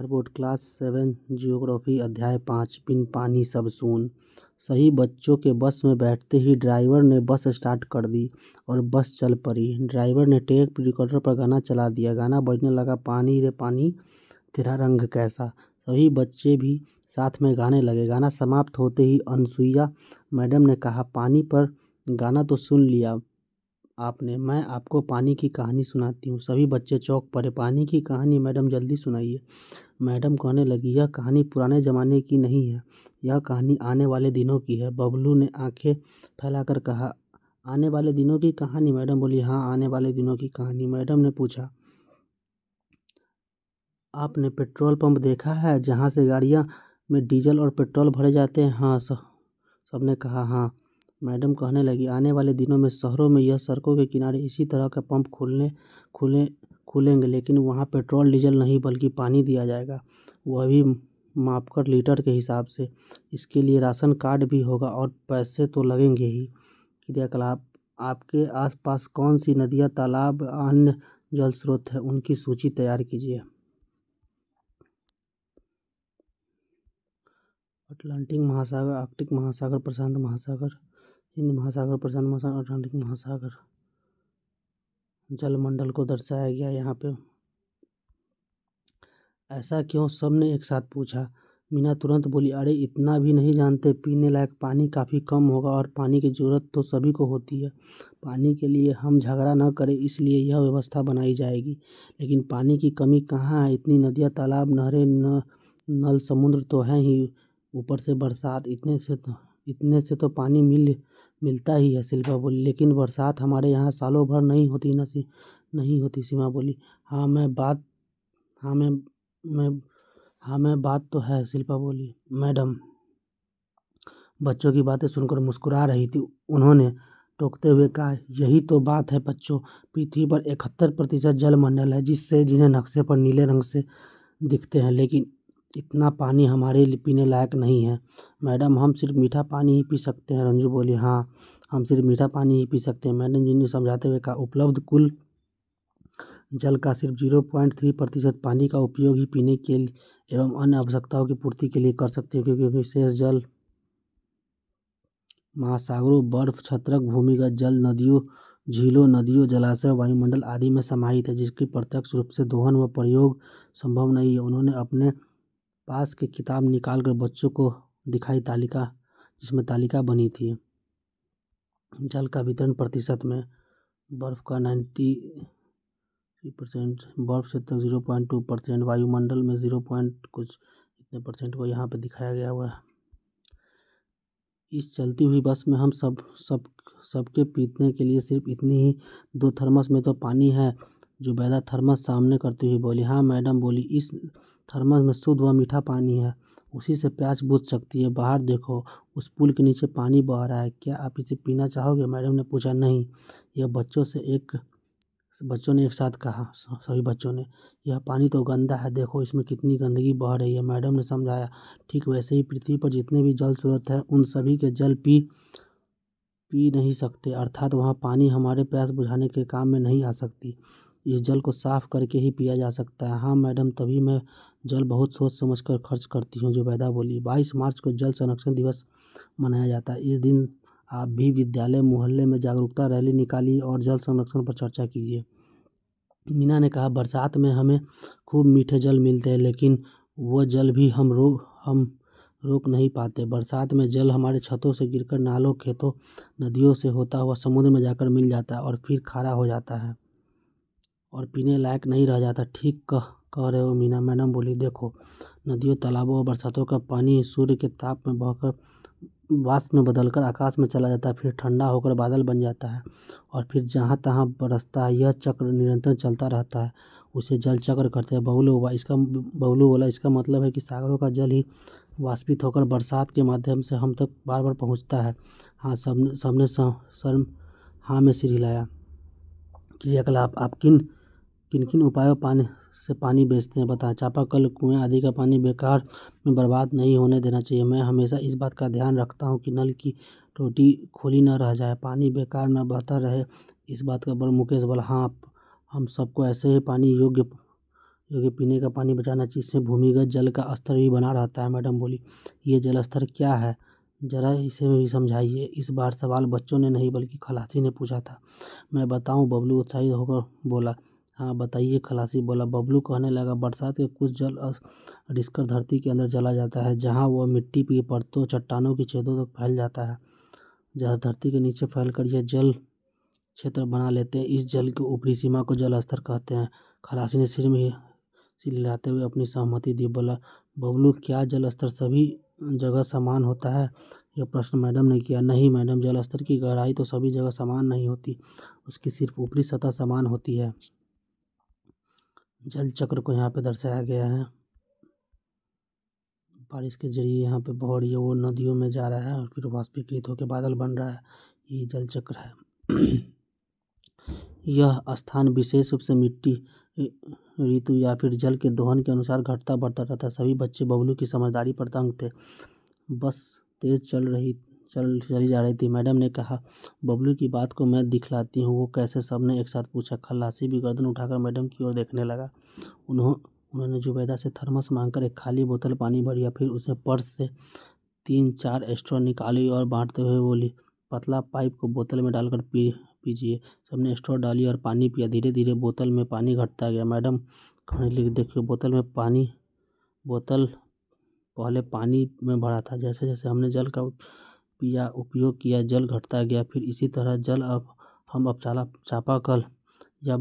हरबोर्ड class seven geography अध्याय पाँच बिन पानी सब सुन सही बच्चों के बस में बैठते ही ड्राइवर ने बस स्टार्ट कर दी और बस चल पड़ी ड्राइवर ने टेप रिकॉर्डर पर गाना चला दिया गाना बजने लगा पानी रे पानी तेरा रंग कैसा सभी बच्चे भी साथ में गाने लगे गाना समाप्त होते ही अनसुईया मैडम ने कहा पानी पर गाना तो सुन लिया आपने मैं आपको पानी की कहानी सुनाती हूँ सभी बच्चे चौक पड़े पानी की कहानी मैडम जल्दी सुनाइए मैडम कहने लगी यह कहानी पुराने ज़माने की नहीं है यह कहानी आने वाले दिनों की है बबलू ने आंखें फैलाकर कहा आने वाले दिनों की कहानी मैडम बोली हाँ आने वाले दिनों की कहानी मैडम ने पूछा आपने पेट्रोल पंप देखा है जहाँ से गाड़ियाँ में डीजल और पेट्रोल भरे जाते हैं हाँ सब ने कहा हाँ मैडम कहने लगी आने वाले दिनों में शहरों में यह सड़कों के किनारे इसी तरह के पंप खुलेंगे लेकिन वहाँ पेट्रोल डीजल नहीं बल्कि पानी दिया जाएगा वह भी मापकर लीटर के हिसाब से इसके लिए राशन कार्ड भी होगा और पैसे तो लगेंगे ही क्रियाकलाप आपके आसपास कौन सी नदियाँ तालाब अन्य जल स्रोत हैं उनकी सूची तैयार कीजिए अटलांटिक महासागर आर्कटिक महासागर प्रशांत महासागर हिंद महासागर प्रशांत महासागर अटलांटिक महासागर जलमंडल को दर्शाया गया यहाँ पे ऐसा क्यों सब ने एक साथ पूछा मीना तुरंत बोली अरे इतना भी नहीं जानते पीने लायक पानी काफ़ी कम होगा और पानी की ज़रूरत तो सभी को होती है पानी के लिए हम झगड़ा न करें इसलिए यह व्यवस्था बनाई जाएगी लेकिन पानी की कमी कहाँ है इतनी नदियाँ तालाब नहरें न नल समुद्र तो हैं ही ऊपर से बरसात इतने से तो इतने से तो पानी मिल मिलता ही है शिल्पा बोली लेकिन बरसात हमारे यहाँ सालों भर नहीं होती सी नहीं होती सीमा बोली हाँ मैं बात हाँ मैं मैं हाँ मैं बात तो है शिल्पा बोली मैडम बच्चों की बातें सुनकर मुस्कुरा रही थी उन्होंने टोकते हुए कहा यही तो बात है बच्चों पृथ्वी पर इकहत्तर प्रतिशत जलमंडल है जिससे जिन्हें नक्शे पर नीले रंग से दिखते हैं लेकिन इतना पानी हमारे लिए पीने लायक नहीं है मैडम हम सिर्फ़ मीठा पानी ही पी सकते हैं रंजू बोली हाँ हम सिर्फ़ मीठा पानी ही पी सकते हैं मैडम जी ने समझाते हुए कहा उपलब्ध कुल जल का सिर्फ जीरो पॉइंट थ्री प्रतिशत पानी का उपयोग ही पीने के लिए एवं अन्य आवश्यकताओं की पूर्ति के लिए कर सकते हैं क्योंकि शेष जल महासागरों बर्फ छत्रक भूमिगत जल नदियों झीलों नदियों जलाशय वायुमंडल आदि में समाहित है जिसकी प्रत्यक्ष रूप से दोहन व प्रयोग संभव नहीं है उन्होंने अपने पास की किताब निकाल कर बच्चों को दिखाई तालिका जिसमें तालिका बनी थी जल का वितरण प्रतिशत में बर्फ़ का नाइन्टी थ्री परसेंट बर्फ क्षेत्र जीरो पॉइंट टू परसेंट वायुमंडल में ज़ीरो पॉइंट कुछ इतने परसेंट को यहाँ पर दिखाया गया हुआ है इस चलती हुई बस में हम सब सब सबके पीने के लिए सिर्फ इतनी ही दो थर्मस में तो पानी है जुबैदा थर्मस सामने करती हुई बोली हाँ मैडम बोली इस थर्मस में शुद्ध व मीठा पानी है उसी से प्यास बुझ सकती है बाहर देखो उस पुल के नीचे पानी बह रहा है क्या आप इसे पीना चाहोगे मैडम ने पूछा नहीं यह बच्चों से एक बच्चों ने एक साथ कहा सभी बच्चों ने यह पानी तो गंदा है देखो इसमें कितनी गंदगी बह रही है मैडम ने समझाया ठीक वैसे ही पृथ्वी पर जितने भी जल स्रोत हैं उन सभी के जल पी पी नहीं सकते अर्थात वहाँ पानी हमारे प्यास बुझाने के काम में नहीं आ सकती इस जल को साफ़ करके ही पिया जा सकता है हाँ मैडम तभी मैं जल बहुत सोच समझ कर खर्च करती हूँ जो वैदा बोली बाईस मार्च को जल संरक्षण दिवस मनाया जाता है इस दिन आप भी विद्यालय मोहल्ले में जागरूकता रैली निकाली और जल संरक्षण पर चर्चा कीजिए मीना ने कहा बरसात में हमें खूब मीठे जल मिलते हैं लेकिन वह जल भी हम रो हम रोक नहीं पाते बरसात में जल हमारे छतों से गिरकर नालों खेतों नदियों से होता हुआ समुद्र में जाकर मिल जाता है और फिर खारा हो जाता है और पीने लायक नहीं रह जाता ठीक कह कह रहे हो मीना मैडम बोली देखो नदियों तालाबों और बरसातों का पानी सूर्य के ताप में बहकर वाष्प में बदलकर आकाश में चला जाता है फिर ठंडा होकर बादल बन जाता है और फिर जहाँ तहाँ बरसता है यह चक्र निरंतर चलता रहता है उसे जल चक्र करते हैं बहुलू हुआ इसका बहुलू बोला इसका मतलब है कि सागरों का जल ही वाष्पित होकर बरसात के माध्यम से हम तक बार बार पहुँचता है हाँ सबने सबने शर्म हाँ में सिर हिलाया क्रियाकलाप आप किन किन किन उपायों पानी से पानी बेचते हैं चापा चापाकल कुएँ आदि का पानी बेकार में बर्बाद नहीं होने देना चाहिए मैं हमेशा इस बात का ध्यान रखता हूँ कि नल की टोटी खुली न रह जाए पानी बेकार न बहता रहे इस बात का बड़ा मुकेश बोला हाँ हम सबको ऐसे ही पानी योग्य योग्य पीने का पानी बचाना चाहिए इससे भूमिगत जल का स्तर भी बना रहता है मैडम बोली ये जल स्तर क्या है जरा इसे भी समझाइए इस बार सवाल बच्चों ने नहीं बल्कि खलासी ने पूछा था मैं बताऊं बबलू उत्साहित होकर बोला हाँ बताइए खलासी बोला बबलू कहने लगा बरसात के कुछ जल रिसकर धरती के अंदर चला जाता है जहाँ वह मिट्टी की परतों चट्टानों की छेदों तक फैल जाता है जहाँ धरती के नीचे फैल कर यह जल क्षेत्र बना लेते हैं इस जल की ऊपरी सीमा को जल स्तर कहते हैं खलासी ने सिर में सिर लाते हुए अपनी सहमति दी बोला बबलू क्या जल स्तर सभी जगह समान होता है यह प्रश्न मैडम ने किया नहीं मैडम जल स्तर की गहराई तो सभी जगह समान नहीं होती उसकी सिर्फ ऊपरी सतह समान होती है जल चक्र को यहाँ पे दर्शाया गया है बारिश के जरिए यहाँ पे बहुत ये वो नदियों में जा रहा है और फिर वाष्पीकृत होकर बादल बन रहा है ये जल चक्र है यह स्थान विशेष रूप से मिट्टी ऋतु या फिर जल के दोहन के अनुसार घटता बढ़ता रहता सभी बच्चे बबलू की समझदारी पर तंग थे बस तेज चल रही चल चली जा रही थी मैडम ने कहा बबलू की बात को मैं दिखलाती हूँ वो कैसे सब ने एक साथ पूछा खलासी भी गर्दन उठाकर मैडम की ओर देखने लगा उन्हों उन्होंने जुबैदा से थर्मस मांगकर एक खाली बोतल पानी भरिया फिर उसे पर्स से तीन चार एक्स्ट्रा निकाली और बांटते हुए बोली पतला पाइप को बोतल में डालकर पी पीजिए सबने स्ट्रॉ डाली और पानी पिया धीरे धीरे बोतल में पानी घटता गया मैडम कहने देखिए बोतल में पानी बोतल पहले पानी में भरा था जैसे जैसे हमने जल का या उपयोग किया जल घटता गया फिर इसी तरह जल अब हम अब चाला चापाकल या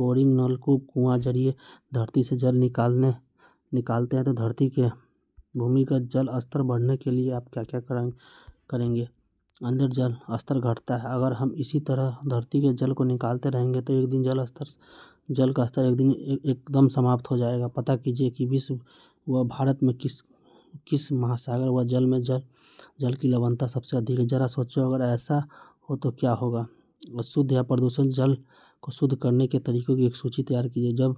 बोरिंग नल को कुआँ जरिए धरती से जल निकालने निकालते हैं तो धरती के भूमिगत जल स्तर बढ़ने के लिए आप क्या क्या करें करेंगे अंदर जल स्तर घटता है अगर हम इसी तरह धरती के जल को निकालते रहेंगे तो एक दिन जल स्तर जल का स्तर एक दिन एकदम समाप्त हो जाएगा पता कीजिए कि विश्व व भारत में किस किस महासागर व जल में जल जल की लवणता सबसे अधिक है जरा सोचो अगर ऐसा हो तो क्या होगा अशुद्ध या प्रदूषण जल को शुद्ध करने के तरीकों की एक सूची तैयार कीजिए जब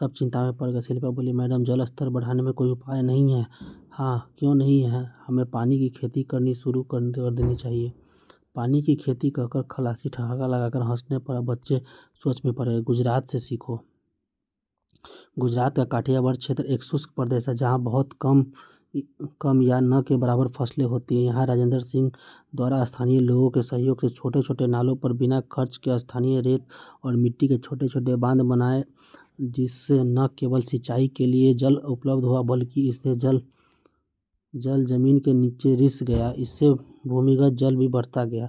सब चिंता में पड़ गए शिल्पा बोली मैडम जल स्तर बढ़ाने में कोई उपाय नहीं है हाँ क्यों नहीं है हमें पानी की खेती करनी शुरू कर देनी चाहिए पानी की खेती कहकर खलासी ठहाका लगाकर हंसने पर बच्चे सोच में पड़े गुजरात से सीखो गुजरात का काठियावाड़ क्षेत्र एक शुष्क प्रदेश है जहाँ बहुत कम कम या न के बराबर फसलें होती हैं यहाँ राजेंद्र सिंह द्वारा स्थानीय लोगों के सहयोग से छोटे छोटे नालों पर बिना खर्च के स्थानीय रेत और मिट्टी के छोटे छोटे बांध बनाए जिससे न केवल सिंचाई के लिए जल उपलब्ध हुआ बल्कि इससे जल जल जमीन के नीचे रिस गया इससे भूमिगत जल भी बढ़ता गया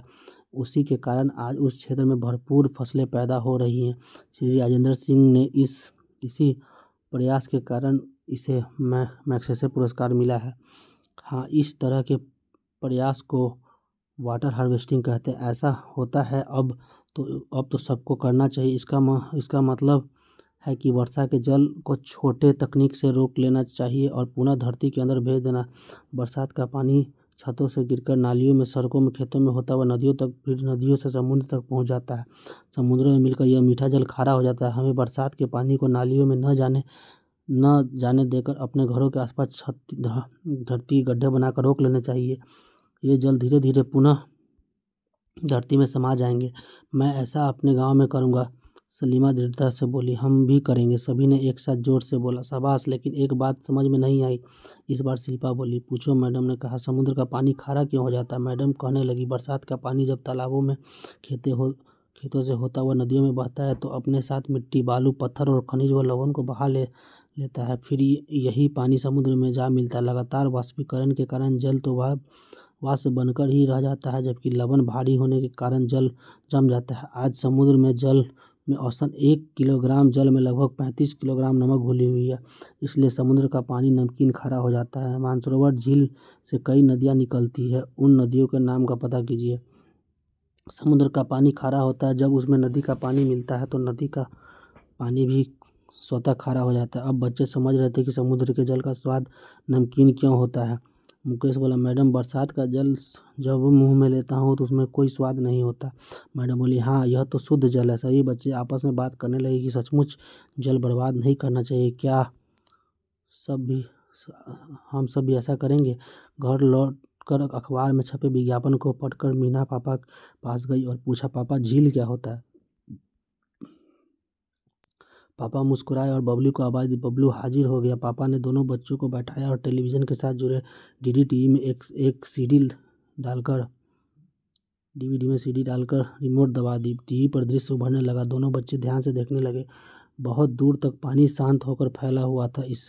उसी के कारण आज उस क्षेत्र में भरपूर फसलें पैदा हो रही हैं श्री राजेंद्र सिंह ने इस इसी प्रयास के कारण इसे मै मैग्सेसे पुरस्कार मिला है हाँ इस तरह के प्रयास को वाटर हार्वेस्टिंग कहते हैं ऐसा होता है अब तो अब तो सबको करना चाहिए इसका म, इसका मतलब है कि वर्षा के जल को छोटे तकनीक से रोक लेना चाहिए और पुनः धरती के अंदर भेज देना बरसात का पानी छतों से गिरकर नालियों में सड़कों में खेतों में होता हुआ नदियों तक फिर नदियों से समुद्र तक पहुंच जाता है समुद्र में मिलकर यह मीठा जल खारा हो जाता है हमें बरसात के पानी को नालियों में न जाने न जाने देकर अपने घरों के आसपास छत धरती गड्ढे बनाकर रोक लेने चाहिए ये जल धीरे धीरे पुनः धरती में समा जाएंगे मैं ऐसा अपने गांव में करूंगा सलीमा दृढ़ता से बोली हम भी करेंगे सभी ने एक साथ ज़ोर से बोला शाबाश लेकिन एक बात समझ में नहीं आई इस बार शिल्पा बोली पूछो मैडम ने कहा समुद्र का पानी खारा क्यों हो जाता मैडम कहने लगी बरसात का पानी जब तालाबों में खेते हो खेतों से होता हुआ नदियों में बहता है तो अपने साथ मिट्टी बालू पत्थर और खनिज व लवण को बहा ले लेता है फिर यही पानी समुद्र में जा मिलता है लगातार वाष्पीकरण के कारण जल तो वह वाष्प बनकर ही रह जाता है जबकि लवण भारी होने के कारण जल जम जाता है आज समुद्र में जल में औसतन एक किलोग्राम जल में लगभग पैंतीस किलोग्राम नमक घुली हुई है इसलिए समुद्र का पानी नमकीन खारा हो जाता है मानसरोवर झील से कई नदियाँ निकलती है उन नदियों के नाम का पता कीजिए समुद्र का पानी खारा होता है जब उसमें नदी का पानी मिलता है तो नदी का पानी भी स्वतः खारा हो जाता है अब बच्चे समझ रहे थे कि समुद्र के जल का स्वाद नमकीन क्यों होता है मुकेश बोला मैडम बरसात का जल जब मुंह में लेता हूँ तो उसमें कोई स्वाद नहीं होता मैडम बोली हाँ यह तो शुद्ध जल है सही बच्चे आपस में बात करने लगे कि सचमुच जल बर्बाद नहीं करना चाहिए क्या सब भी हम सब भी ऐसा करेंगे घर लौट कर अखबार में छपे विज्ञापन को पढ़कर मीना पापा पास गई और पूछा पापा झील क्या होता है पापा मुस्कुराए और बबलू को आवाज़ दी बबलू हाजिर हो गया पापा ने दोनों बच्चों को बैठाया और टेलीविज़न के साथ जुड़े डीडी टीवी में एक एक सीडी डालकर डीवीडी में सीडी डालकर रिमोट दबा दी टीवी पर दृश्य उभरने लगा दोनों बच्चे ध्यान से देखने लगे बहुत दूर तक पानी शांत होकर फैला हुआ था इस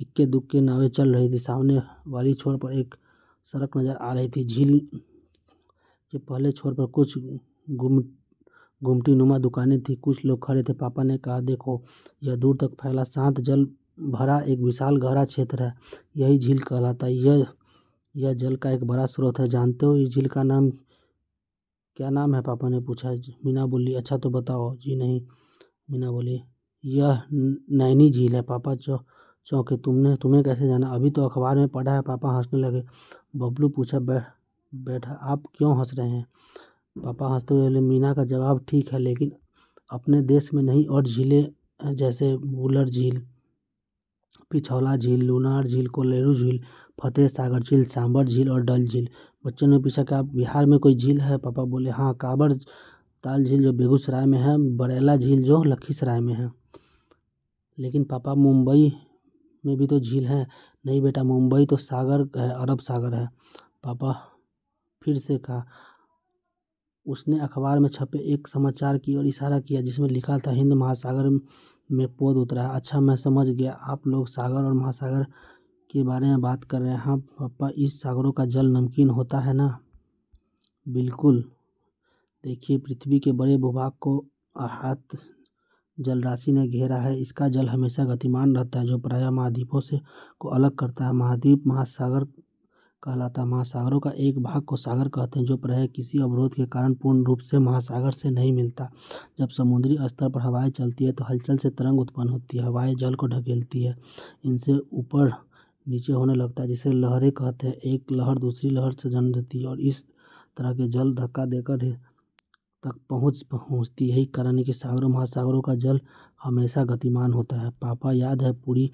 इक्के दुक्के नावे चल रही थी सामने वाली छोर पर एक सड़क नज़र आ रही थी झील के पहले छोर पर कुछ गुम नुमा दुकानें थीं कुछ लोग खड़े थे पापा ने कहा देखो यह दूर तक फैला शांत जल भरा एक विशाल गहरा क्षेत्र है यही झील कहलाता है यह यह जल का एक बड़ा स्रोत है जानते हो इस झील का नाम क्या नाम है पापा ने पूछा मीना बोली अच्छा तो बताओ जी नहीं मीना बोली यह नैनी झील है पापा चौ चौके तुमने तुम्हें कैसे जाना अभी तो अखबार में पढ़ा है पापा हंसने लगे बबलू पूछा बैठ बैठा आप क्यों हंस रहे हैं पापा हंसते हुए बोले मीना का जवाब ठीक है लेकिन अपने देश में नहीं और झीलें जैसे वुलर झील पिछौला झील लूनार झील कोलेरू झील फतेह सागर झील सांबर झील और डल झील बच्चों ने पूछा क्या बिहार में कोई झील है पापा बोले हाँ काबर ताल झील जो बेगूसराय में है बरेला झील जो लखीसराय में है लेकिन पापा मुंबई में भी तो झील है नहीं बेटा मुंबई तो सागर है अरब सागर है पापा फिर से कहा उसने अखबार में छपे एक समाचार की ओर इशारा किया जिसमें लिखा था हिंद महासागर में पोत उतरा है अच्छा मैं समझ गया आप लोग सागर और महासागर के बारे में बात कर रहे हैं हाँ पापा इस सागरों का जल नमकीन होता है ना बिल्कुल देखिए पृथ्वी के बड़े भूभाग को आहत जल राशि ने घेरा है इसका जल हमेशा गतिमान रहता है जो प्रायः महाद्वीपों से को अलग करता है महाद्वीप महासागर कहलाता महासागरों का एक भाग को सागर कहते हैं जो प्रायः किसी अवरोध के कारण पूर्ण रूप से महासागर से नहीं मिलता जब समुद्री स्तर पर हवाएं चलती है तो हलचल से तरंग उत्पन्न होती है हवाएं जल को ढकेलती है इनसे ऊपर नीचे होने लगता है जिसे लहरें कहते हैं एक लहर दूसरी लहर से जन्म देती है और इस तरह के जल धक्का देकर तक पहुँच पहुँचती यही कारण है कि सागरों महासागरों का जल हमेशा गतिमान होता है पापा याद है पूरी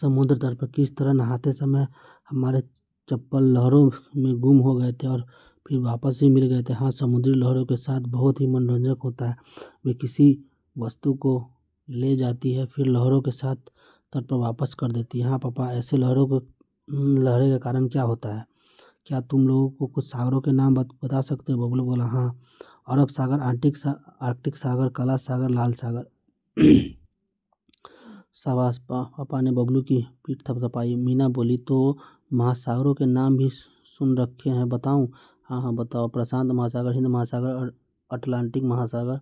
समुद्र तट पर किस तरह नहाते समय हमारे चप्पल लहरों में गुम हो गए थे और फिर वापस ही मिल गए थे हाँ समुद्री लहरों के साथ बहुत ही मनोरंजक होता है वे किसी वस्तु को ले जाती है फिर लहरों के साथ तट पर वापस कर देती है हाँ पापा ऐसे लहरों को लहरें के कारण क्या होता है क्या तुम लोगों को कुछ सागरों के नाम बता सकते हो बबलू बोला हाँ अरब सागर आर्टिक सा आर्टिक सागर काला सागर लाल सागर शाबाश पा, पापा ने बबलू की पीठ थपथपाई मीना बोली तो महासागरों के नाम भी सुन रखे हैं बताऊँ हाँ हाँ बताओ प्रशांत महासागर हिंद महासागर अटलांटिक महासागर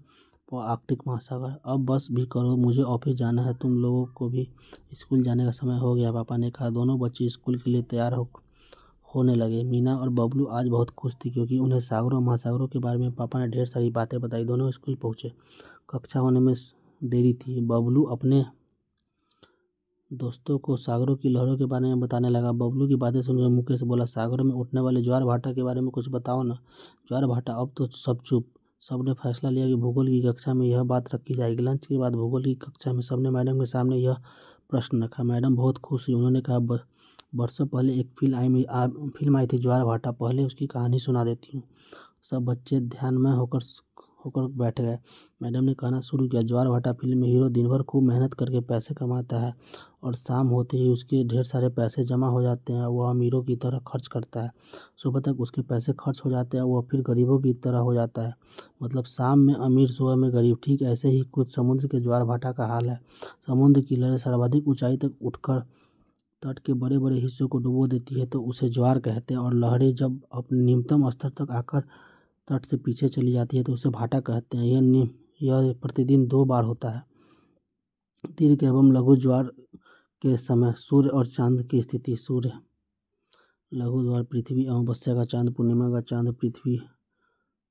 और आर्कटिक महासागर अब बस भी करो मुझे ऑफिस जाना है तुम लोगों को भी स्कूल जाने का समय हो गया पापा ने कहा दोनों बच्चे स्कूल के लिए तैयार हो होने लगे मीना और बबलू आज बहुत खुश थी क्योंकि उन्हें सागरों महासागरों के बारे में पापा ने ढेर सारी बातें बताई दोनों स्कूल पहुँचे कक्षा होने में देरी थी बबलू अपने दोस्तों को सागरों की लहरों के बारे में बताने लगा बबलू की बातें सुनकर मुकेश बोला सागरों में उठने वाले ज्वार भाटा के बारे में कुछ बताओ ना ज्वार भाटा अब तो सब चुप सब ने फैसला लिया कि भूगोल की कक्षा में यह बात रखी जाएगी लंच के बाद भूगोल की कक्षा में सबने मैडम के सामने यह प्रश्न रखा मैडम बहुत खुश हुई उन्होंने कहा बरसों पहले एक फिल्म आई फिल्म आई थी ज्वार भाटा पहले उसकी कहानी सुना देती हूँ सब बच्चे ध्यान में होकर होकर बैठ गए मैडम ने कहना शुरू किया ज्वार भाटा फिल्म में हीरो दिन भर खूब मेहनत करके पैसे कमाता है और शाम होते ही उसके ढेर सारे पैसे जमा हो जाते हैं वह अमीरों की तरह खर्च करता है सुबह तक उसके पैसे खर्च हो जाते हैं वह फिर गरीबों की तरह हो जाता है मतलब शाम में अमीर सुबह में गरीब ठीक ऐसे ही कुछ समुद्र के ज्वार भाटा का हाल है समुद्र की लहरें सर्वाधिक ऊंचाई तक उठकर तट के बड़े बड़े हिस्सों को डुबो देती है तो उसे ज्वार कहते हैं और लहरें जब अपने न्यूनतम स्तर तक आकर तट से पीछे चली जाती है तो उसे भाटा कहते हैं यह निम यह प्रतिदिन दो बार होता है दीर्घ एवं लघु ज्वार के समय सूर्य और चांद की स्थिति सूर्य लघु द्वार पृथ्वी अमावस्या का चांद पूर्णिमा का चांद पृथ्वी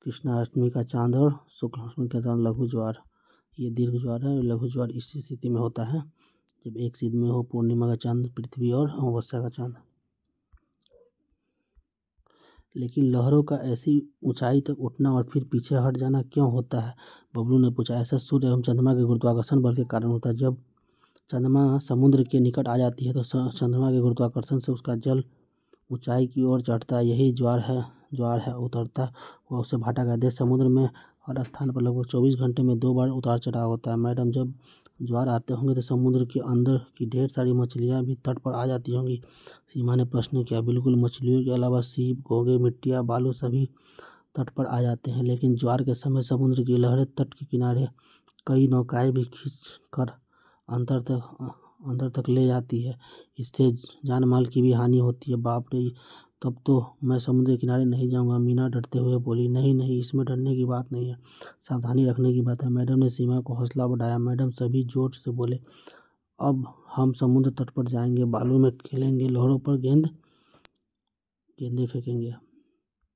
कृष्णाष्टमी का चांद और शुक्लाष्टमी का चांद लघु ज्वार ये दीर्घ ज्वार है लघु ज्वार इसी स्थिति में होता है जब एक सीध में हो पूर्णिमा का चांद पृथ्वी और अमावस्या का चांद लेकिन लहरों का ऐसी ऊंचाई तक उठना और फिर पीछे हट जाना क्यों होता है बबलू ने पूछा ऐसा सूर्य एवं चंद्रमा के गुरुत्वाकर्षण बल के कारण होता है जब चंद्रमा समुद्र के निकट आ जाती है तो चंद्रमा के गुरुत्वाकर्षण से उसका जल ऊंचाई की ओर चढ़ता है यही ज्वार है ज्वार है उतरता वह उसे भाटा का देश समुद्र में हर स्थान पर लगभग चौबीस घंटे में दो बार उतार चढ़ाव होता है मैडम जब ज्वार आते होंगे तो समुद्र के अंदर की ढेर सारी मछलियाँ भी तट पर आ जाती होंगी सीमा ने प्रश्न किया बिल्कुल मछलियों के अलावा सीप घोंघे मिट्टियाँ बालू सभी तट पर आ जाते हैं लेकिन ज्वार के समय समुद्र की लहरें तट के किनारे कई नौकाएं भी खींच कर अंतर तक अंदर तक ले जाती है इससे जान माल की भी हानि होती है बाप रे तब तो मैं समुद्र के किनारे नहीं जाऊंगा मीना डरते हुए बोली नहीं नहीं इसमें डरने की बात नहीं है सावधानी रखने की बात है मैडम ने सीमा को हौसला बढ़ाया मैडम सभी जोर से बोले अब हम समुद्र तट पर जाएंगे बालू में खेलेंगे लहरों पर गेंद गेंदे फेंकेंगे